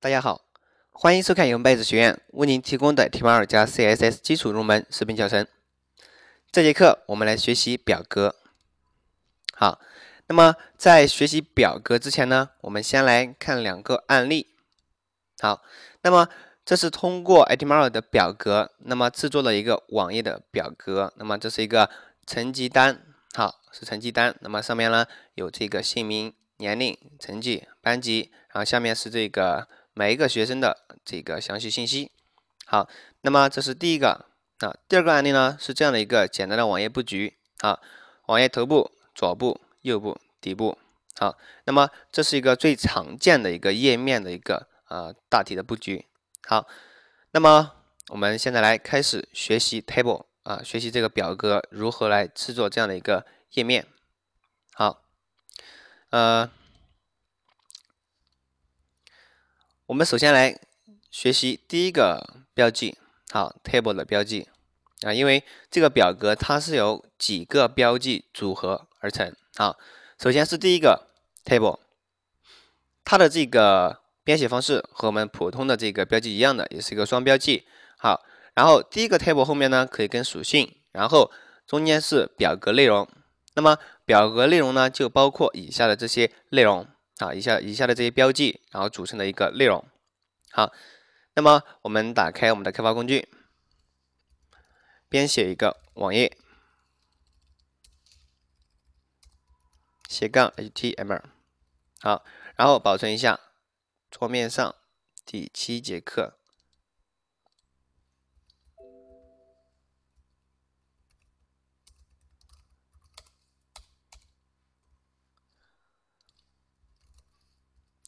大家好，欢迎收看由麦子学院为您提供的 t m l 加 CSS 基础入门视频教程。这节课我们来学习表格。好，那么在学习表格之前呢，我们先来看两个案例。好，那么这是通过 HTML 的表格，那么制作了一个网页的表格。那么这是一个成绩单，好，是成绩单。那么上面呢有这个姓名、年龄、成绩、班级，然后下面是这个。每一个学生的这个详细信息。好，那么这是第一个啊。第二个案例呢是这样的一个简单的网页布局啊。网页头部、左部、右部、底部。好，那么这是一个最常见的一个页面的一个呃大体的布局。好，那么我们现在来开始学习 table 啊，学习这个表格如何来制作这样的一个页面。好，呃。我们首先来学习第一个标记，好，table 的标记啊，因为这个表格它是由几个标记组合而成啊。首先是第一个 table，它的这个编写方式和我们普通的这个标记一样的，也是一个双标记。好，然后第一个 table 后面呢可以跟属性，然后中间是表格内容。那么表格内容呢就包括以下的这些内容。啊，以下以下的这些标记，然后组成的一个内容。好，那么我们打开我们的开发工具，编写一个网页，斜杠 html。好，然后保存一下，桌面上第七节课。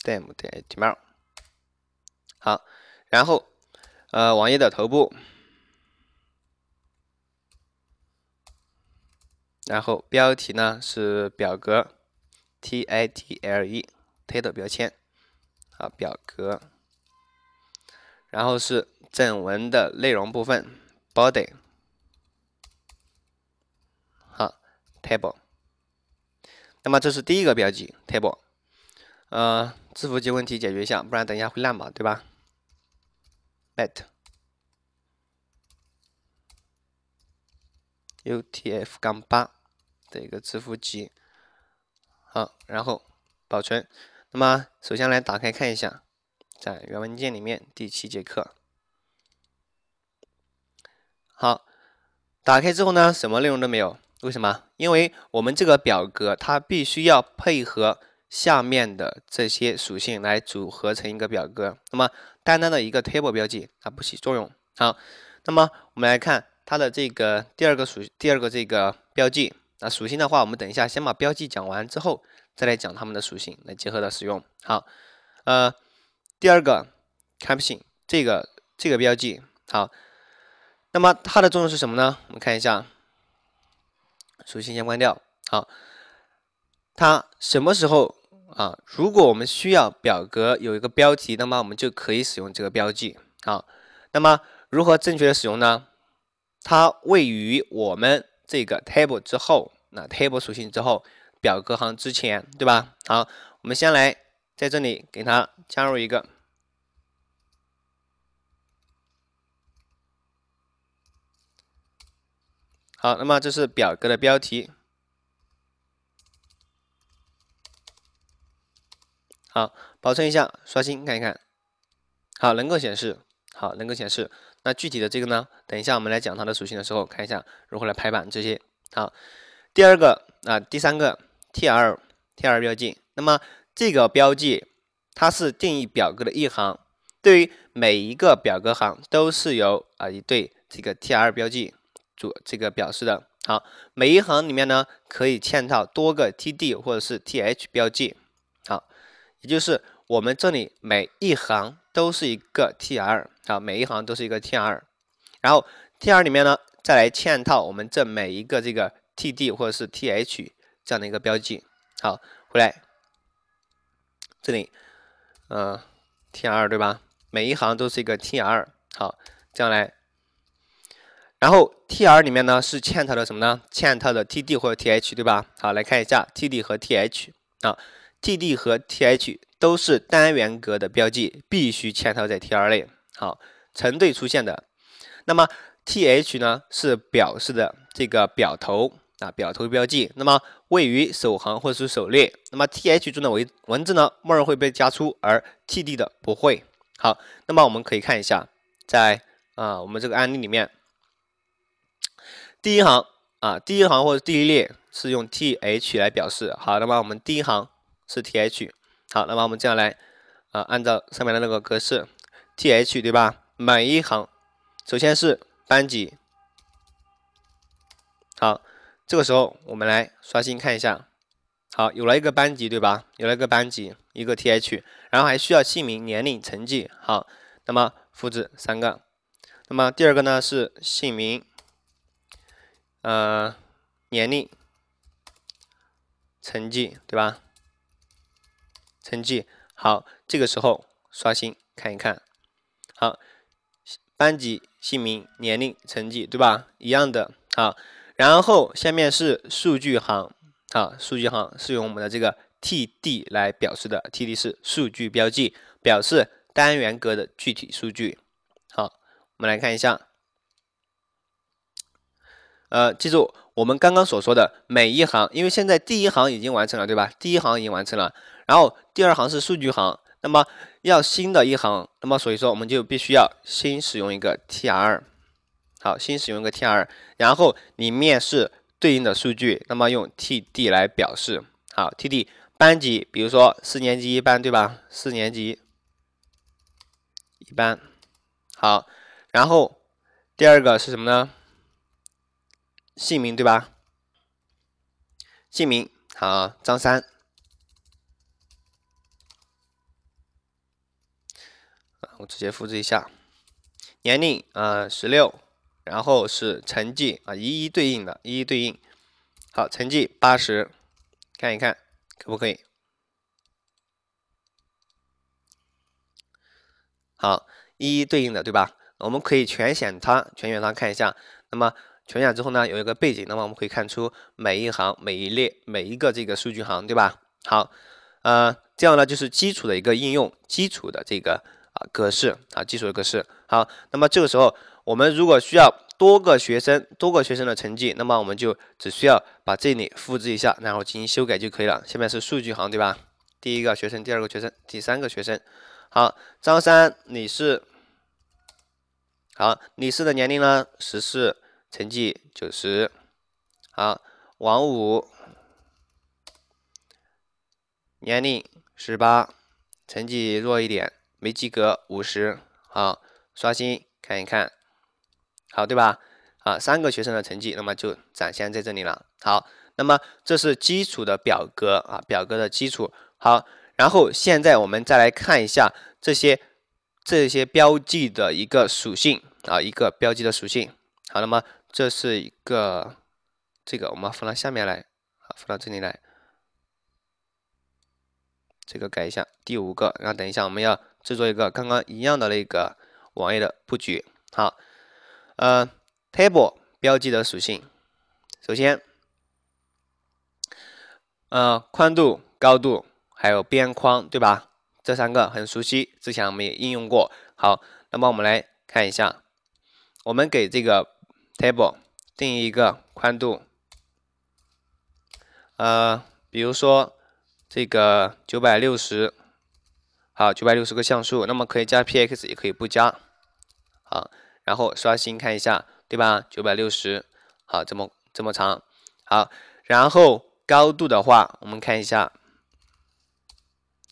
d e m e m t m l 好，然后呃，网页的头部，然后标题呢是表格，T I T L E title 标签，啊表格，然后是正文的内容部分，body，好，table，那么这是第一个标记 table。呃，字符集问题解决一下，不然等一下会烂吧，对吧 b e t u t f 八的一个字符集，好，然后保存。那么首先来打开看一下，在原文件里面第七节课。好，打开之后呢，什么内容都没有？为什么？因为我们这个表格它必须要配合。下面的这些属性来组合成一个表格，那么单单的一个 table 标记它不起作用。好，那么我们来看它的这个第二个属第二个这个标记啊属性的话，我们等一下先把标记讲完之后再来讲它们的属性来结合的使用。好，呃，第二个 caption 这个这个标记好，那么它的作用是什么呢？我们看一下属性先关掉。好，它什么时候啊，如果我们需要表格有一个标题，那么我们就可以使用这个标记啊。那么如何正确的使用呢？它位于我们这个 table 之后，那 table 属性之后，表格行之前，对吧？好，我们先来在这里给它加入一个。好，那么这是表格的标题。好，保存一下，刷新看一看。好，能够显示，好，能够显示。那具体的这个呢？等一下我们来讲它的属性的时候，看一下如何来排版这些。好，第二个啊，第三个，tr，tr 标记。那么这个标记，它是定义表格的一行。对于每一个表格行，都是由啊一对这个 tr 标记组这个表示的。好，每一行里面呢，可以嵌套多个 td 或者是 th 标记。也就是我们这里每一行都是一个 T R 啊，每一行都是一个 T R，然后 T R 里面呢，再来嵌套我们这每一个这个 T D 或者是 T H 这样的一个标记。好，回来这里，嗯，T R 对吧？每一行都是一个 T R 好，这样来，然后 T R 里面呢是嵌套的什么呢？嵌套的 T D 或者 T H 对吧？好，来看一下 T D 和 T H 啊。Td 和 th 都是单元格的标记，必须嵌套在 tr 内。好，成对出现的。那么 th 呢，是表示的这个表头啊，表头标记。那么位于首行或者是首列。那么 th 中的文文字呢，默认会被加粗，而 td 的不会。好，那么我们可以看一下，在啊我们这个案例里面，第一行啊第一行或者第一列是用 th 来表示。好，那么我们第一行。是 T H，好，那么我们接下来，啊，按照上面的那个格式，T H，对吧？每一行，首先是班级，好，这个时候我们来刷新看一下，好，有了一个班级，对吧？有了一个班级，一个 T H，然后还需要姓名、年龄、成绩，好，那么复制三个，那么第二个呢是姓名，呃，年龄、成绩，对吧？成绩好，这个时候刷新看一看，好，班级姓名年龄成绩对吧？一样的好，然后下面是数据行，啊，数据行是用我们的这个 T D 来表示的，T D 是数据标记，表示单元格的具体数据。好，我们来看一下，呃，记住我们刚刚所说的每一行，因为现在第一行已经完成了，对吧？第一行已经完成了。然后第二行是数据行，那么要新的一行，那么所以说我们就必须要新使用一个 T R，好，新使用一个 T R，然后里面是对应的数据，那么用 T D 来表示，好 T D 班级，比如说四年级一班对吧？四年级一班，好，然后第二个是什么呢？姓名对吧？姓名好，张三。我直接复制一下，年龄啊，十六，然后是成绩啊，一一对应的，一一对应。好，成绩八十，看一看可不可以？好，一一对应的对吧？我们可以全选它，全选它看一下。那么全选之后呢，有一个背景，那么我们可以看出每一行、每一列、每一个这个数据行，对吧？好，呃，这样呢就是基础的一个应用，基础的这个。格式啊，基础的格式。好，那么这个时候，我们如果需要多个学生、多个学生的成绩，那么我们就只需要把这里复制一下，然后进行修改就可以了。下面是数据行，对吧？第一个学生，第二个学生，第三个学生。好，张三，你是？好，李四的年龄呢？十四，成绩九十。好，王五，年龄十八，成绩弱一点。没及格五十好，刷新看一看，好对吧？啊，三个学生的成绩那么就展现在这里了。好，那么这是基础的表格啊，表格的基础。好，然后现在我们再来看一下这些这些标记的一个属性啊，一个标记的属性。好，那么这是一个这个我们放到下面来，好，放到这里来，这个改一下第五个，然后等一下我们要。制作一个刚刚一样的那个网页的布局，好，呃，table 标记的属性，首先，呃，宽度、高度，还有边框，对吧？这三个很熟悉，之前我们也应用过。好，那么我们来看一下，我们给这个 table 定义一个宽度，呃，比如说这个九百六十。好，九百六十个像素，那么可以加 px，也可以不加。好，然后刷新看一下，对吧？九百六十，好，这么这么长。好，然后高度的话，我们看一下，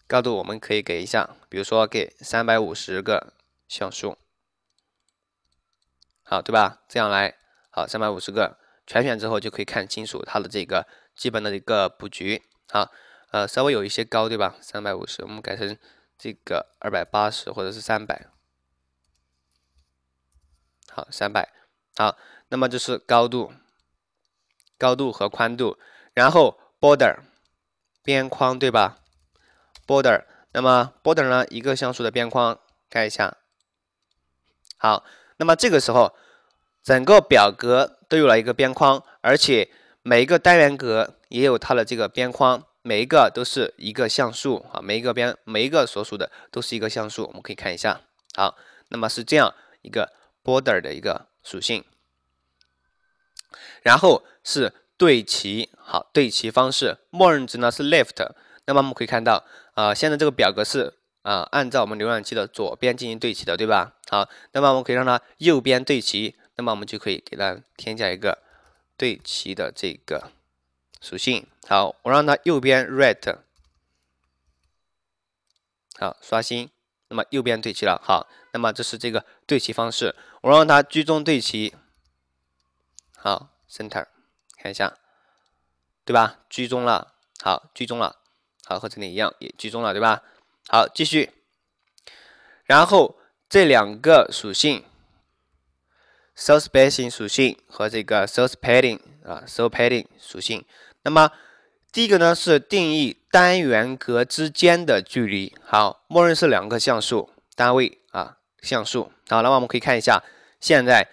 高度我们可以给一下，比如说给三百五十个像素。好，对吧？这样来，好，三百五十个，全选之后就可以看清楚它的这个基本的一个布局。好，呃，稍微有一些高，对吧？三百五十，我们改成。这个二百八十或者是三百，好，三百好，那么这是高度，高度和宽度，然后 border 边框对吧？border，那么 border 呢一个像素的边框，看一下，好，那么这个时候整个表格都有了一个边框，而且每一个单元格也有它的这个边框。每一个都是一个像素啊，每一个边每一个所属的都是一个像素，我们可以看一下，好，那么是这样一个 border 的一个属性，然后是对齐，好，对齐方式，默认值呢是 left，那么我们可以看到，啊，现在这个表格是啊按照我们浏览器的左边进行对齐的，对吧？好，那么我们可以让它右边对齐，那么我们就可以给它添加一个对齐的这个。属性好，我让它右边 right 好刷新，那么右边对齐了好，那么这是这个对齐方式。我让它居中对齐好 center，看一下对吧？居中了好，居中了好和这里一样也居中了对吧？好继续，然后这两个属性，source spacing 属性和这个 source padding 啊 source padding 属性。那么第一个呢是定义单元格之间的距离，好，默认是两个像素单位啊，像素。好，那么我们可以看一下，现在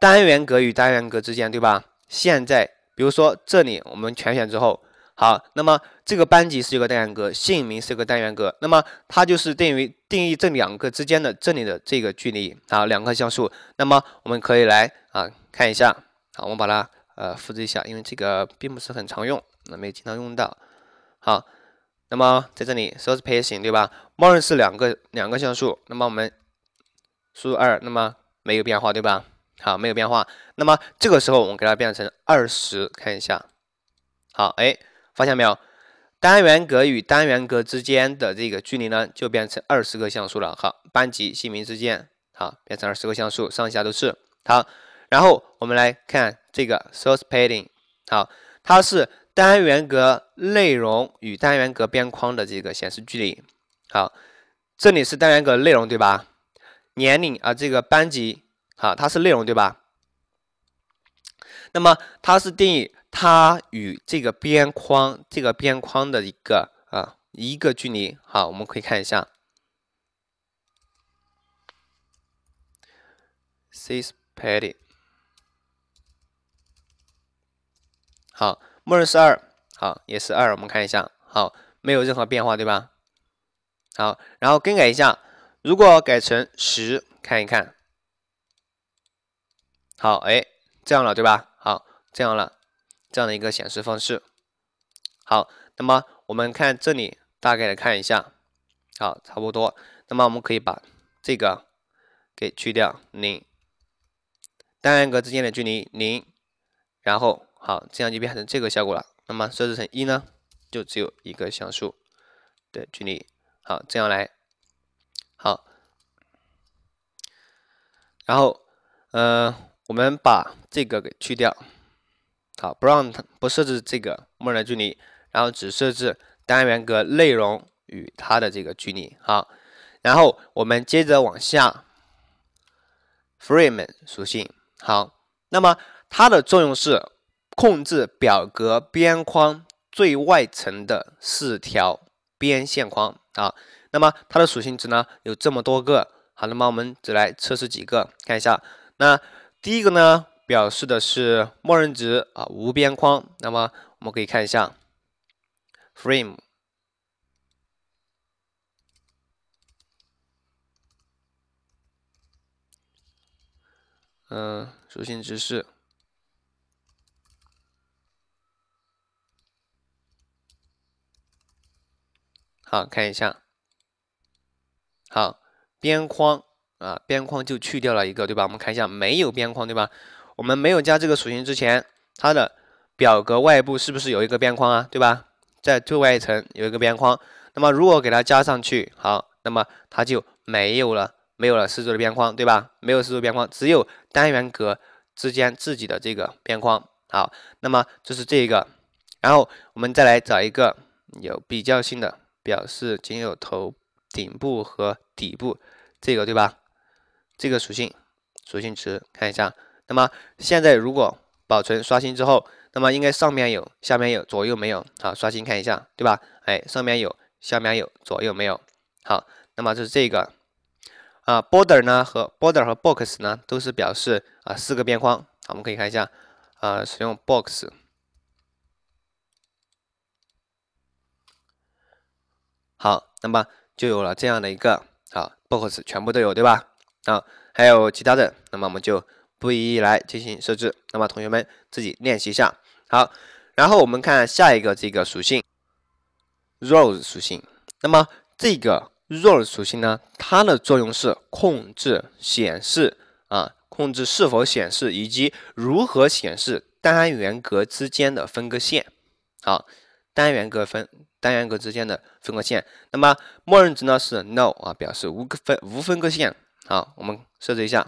单元格与单元格之间，对吧？现在比如说这里我们全选之后，好，那么这个班级是一个单元格，姓名是一个单元格，那么它就是定义定义这两个之间的这里的这个距离啊，两个像素。那么我们可以来啊看一下，好，我们把它。呃，复制一下，因为这个并不是很常用，那没经常用到。好，那么在这里，source pacing，对吧？默认是两个两个像素，那么我们输入二，那么没有变化，对吧？好，没有变化。那么这个时候，我们给它变成二十，看一下。好，哎，发现没有？单元格与单元格之间的这个距离呢，就变成二十个像素了。好，班级姓名之间，好，变成二十个像素，上下都是。好，然后我们来看。这个 s c e l padding 好，它是单元格内容与单元格边框的这个显示距离。好，这里是单元格内容对吧？年龄啊，这个班级好，它是内容对吧？那么它是定义它与这个边框这个边框的一个啊一个距离。好，我们可以看一下 c e l s padding。好，默认是二，好也是二，我们看一下，好没有任何变化，对吧？好，然后更改一下，如果改成十，看一看，好，哎，这样了，对吧？好，这样了，这样的一个显示方式。好，那么我们看这里，大概的看一下，好，差不多。那么我们可以把这个给去掉，零，单元格之间的距离零，然后。好，这样就变成这个效果了。那么设置成一呢，就只有一个像素的距离。好，这样来，好，然后，嗯，我们把这个给去掉，好，不让它不设置这个默认距离，然后只设置单元格内容与它的这个距离。好，然后我们接着往下，frame 属性。好，那么它的作用是。控制表格边框最外层的四条边线框啊，那么它的属性值呢有这么多个，好那么我们只来测试几个看一下。那第一个呢，表示的是默认值啊，无边框。那么我们可以看一下，frame，嗯，属性值是。好，看一下，好边框啊，边框就去掉了一个，对吧？我们看一下，没有边框，对吧？我们没有加这个属性之前，它的表格外部是不是有一个边框啊？对吧？在最外层有一个边框。那么如果给它加上去，好，那么它就没有了，没有了四周的边框，对吧？没有四周边框，只有单元格之间自己的这个边框。好，那么这是这一个。然后我们再来找一个有比较性的。表示仅有头顶部和底部，这个对吧？这个属性属性值看一下。那么现在如果保存刷新之后，那么应该上面有，下面有，左右没有。好，刷新看一下，对吧？哎，上面有，下面有，左右没有。好，那么就是这个啊，border 呢和 border 和 box 呢都是表示啊四个边框。好，我们可以看一下啊，使用 box。好，那么就有了这样的一个啊 b o x s 全部都有，对吧？啊，还有其他的，那么我们就不一一来进行设置。那么同学们自己练习一下。好，然后我们看下一个这个属性 r o s s 属性。那么这个 r o s s 属性呢，它的作用是控制显示啊，控制是否显示以及如何显示单元格之间的分割线。好，单元格分。单元格之间的分割线，那么默认值呢是 no 啊，表示无分无分割线。好，我们设置一下。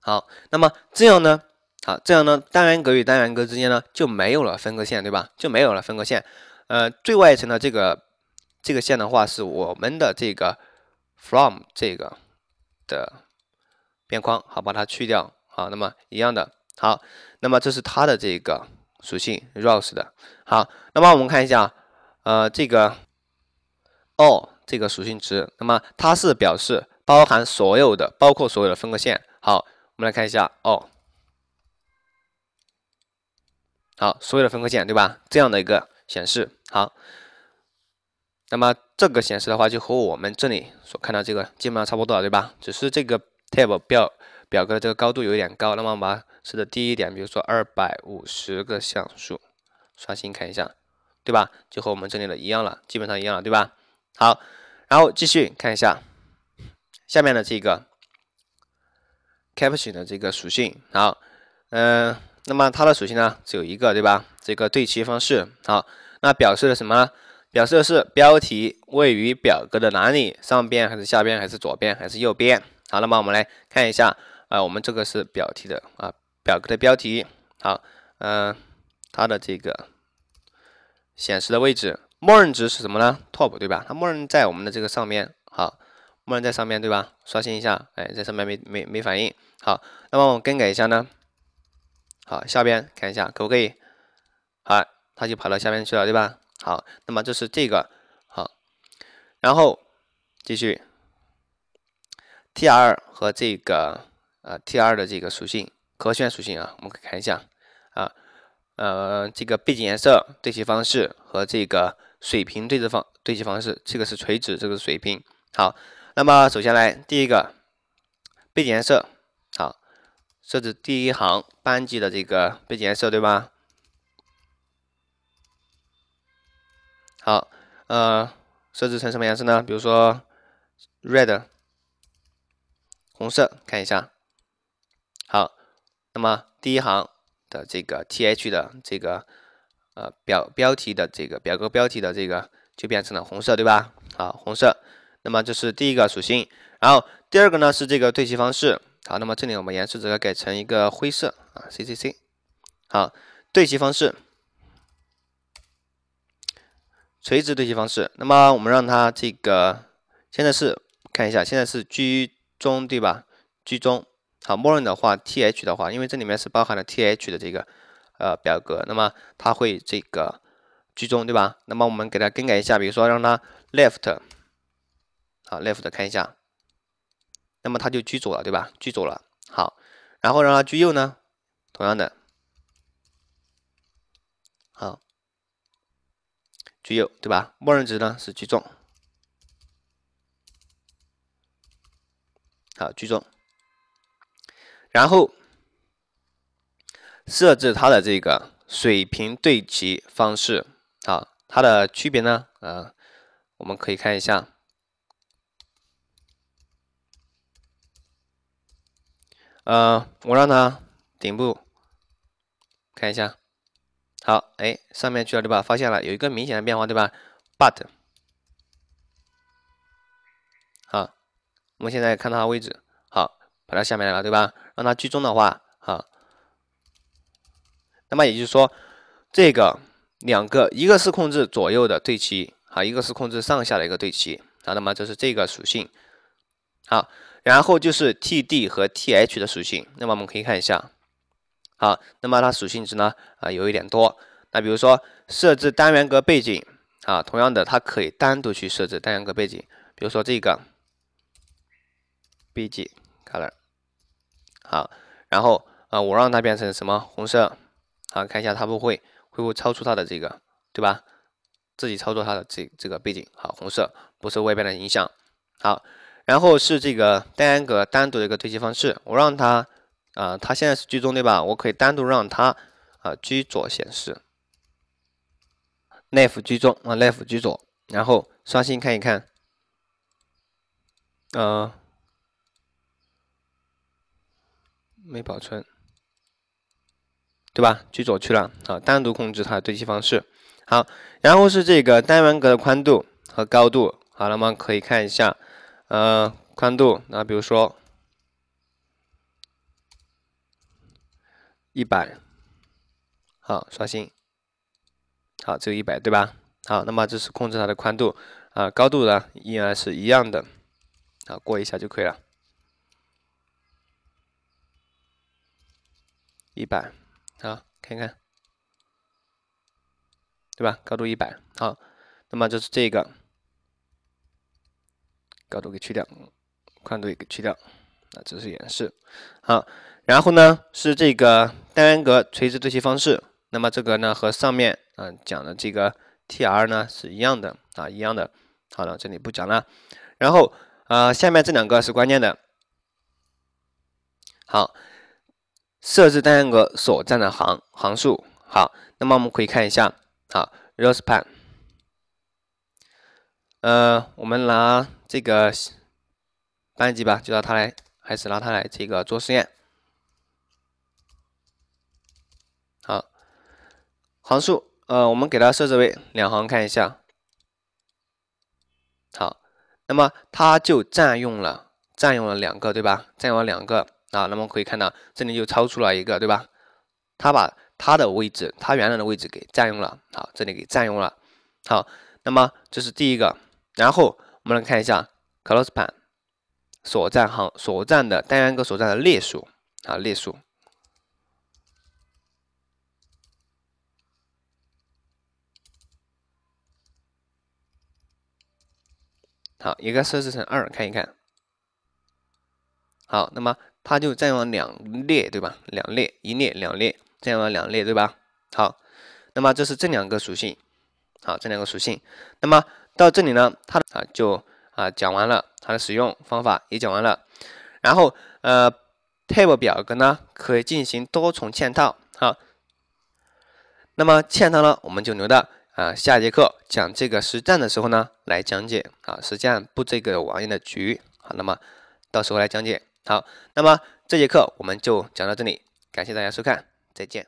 好，那么这样呢，好这样呢，单元格与单元格之间呢就没有了分割线，对吧？就没有了分割线。呃，最外层的这个这个线的话是我们的这个 from 这个。的边框，好，把它去掉，好，那么一样的，好，那么这是它的这个属性 r o s e s 的，好，那么我们看一下，呃，这个 all 这个属性值，那么它是表示包含所有的，包括所有的分割线，好，我们来看一下 all，好，所有的分割线，对吧？这样的一个显示，好。那么这个显示的话，就和我们这里所看到这个基本上差不多，了，对吧？只是这个 table 表表格这个高度有一点高。那么我把它设的低一点，比如说二百五十个像素，刷新看一下，对吧？就和我们这里的一样了，基本上一样了，对吧？好，然后继续看一下下面的这个 caption 的这个属性。好，嗯，那么它的属性呢只有一个，对吧？这个对齐方式。好，那表示的什么？表示的是标题位于表格的哪里？上边还是下边？还是左边？还是右边？好那么我们来看一下。啊，我们这个是标题的啊，表格的标题。好，嗯，它的这个显示的位置，默认值是什么呢？top 对吧？它默认在我们的这个上面。好，默认在上面对吧？刷新一下，哎，在上面没没没反应。好，那么我更改一下呢？好，下边看一下可不可以？好，它就跑到下面去了，对吧？好，那么这是这个好，然后继续，tr 和这个呃 tr 的这个属性可选属性啊，我们可以看一下啊呃这个背景颜色对齐方式和这个水平对的方对齐方式，这个是垂直，这个是水平。好，那么首先来第一个背景颜色，好，设置第一行班级的这个背景颜色对吧？好，呃，设置成什么颜色呢？比如说 red，红色，看一下。好，那么第一行的这个 th 的这个呃表标题的这个表格标题的这个就变成了红色，对吧？好，红色。那么这是第一个属性。然后第二个呢是这个对齐方式。好，那么这里我们颜色只要改成一个灰色啊，ccc。好，对齐方式。垂直对齐方式，那么我们让它这个现在是看一下，现在是居中对吧？居中，好，默认的话，th 的话，因为这里面是包含了 th 的这个呃表格，那么它会这个居中对吧？那么我们给它更改一下，比如说让它 left，好，left 看一下，那么它就居左了对吧？居左了，好，然后让它居右呢，同样的。居右，对吧？默认值呢是居中。好，居中。然后设置它的这个水平对齐方式啊，它的区别呢，呃，我们可以看一下。呃，我让它顶部看一下。好，哎，上面去了对吧？发现了有一个明显的变化对吧？But，好，我们现在看它位置，好，跑到下面来了对吧？让它居中的话，好，那么也就是说，这个两个，一个是控制左右的对齐，好，一个是控制上下的一个对齐，好，那么这是这个属性，好，然后就是 TD 和 TH 的属性，那么我们可以看一下。好，那么它属性值呢？啊，有一点多。那比如说设置单元格背景，啊，同样的，它可以单独去设置单元格背景。比如说这个 b g c o l o r 好，然后啊，我让它变成什么红色，好，看一下它不会，会不会超出它的这个，对吧？自己操作它的这这个背景，好，红色不受外边的影响。好，然后是这个单元格单独的一个对齐方式，我让它。啊，它现在是居中对吧？我可以单独让它啊居左显示，left 居中啊，left 居左，然后刷新看一看，呃，没保存，对吧？居左去了，啊，单独控制它的对齐方式。好，然后是这个单元格的宽度和高度。好，那么可以看一下，呃，宽度，那比如说。一百，好，刷新，好，只有一百，对吧？好，那么这是控制它的宽度啊，高度呢依然是一样的，好，过一下就可以了。一百，好，看看，对吧？高度一百，好，那么就是这个，高度给去掉，宽度也给去掉，啊，这是演示，好。然后呢，是这个单元格垂直对齐方式。那么这个呢，和上面嗯讲的这个 T R 呢是一样的啊，一样的。好了，这里不讲了。然后呃，下面这两个是关键的。好，设置单元格所占的行行数。好，那么我们可以看一下。好 r o s s p a n 呃，我们拿这个班级吧，就拿它来，还是拿它来这个做实验。行数，呃，我们给它设置为两行，看一下。好，那么它就占用了，占用了两个，对吧？占用了两个啊，那么可以看到这里就超出了一个，对吧？它把它的位置，它原来的位置给占用了，好，这里给占用了。好，那么这是第一个，然后我们来看一下 c l o s p a n 所占行，所占的单元格所占的列数，啊，列数。好，一个设置成二，看一看。好，那么它就占用了两列，对吧？两列，一列，两列，占用了两列，对吧？好，那么这是这两个属性。好，这两个属性。那么到这里呢，它啊就啊讲完了，它的使用方法也讲完了。然后呃，table 表格呢，可以进行多重嵌套。好，那么嵌套呢，我们就留到。啊，下节课讲这个实战的时候呢，来讲解啊，实战布这个网页的局。好，那么到时候来讲解。好，那么这节课我们就讲到这里，感谢大家收看，再见。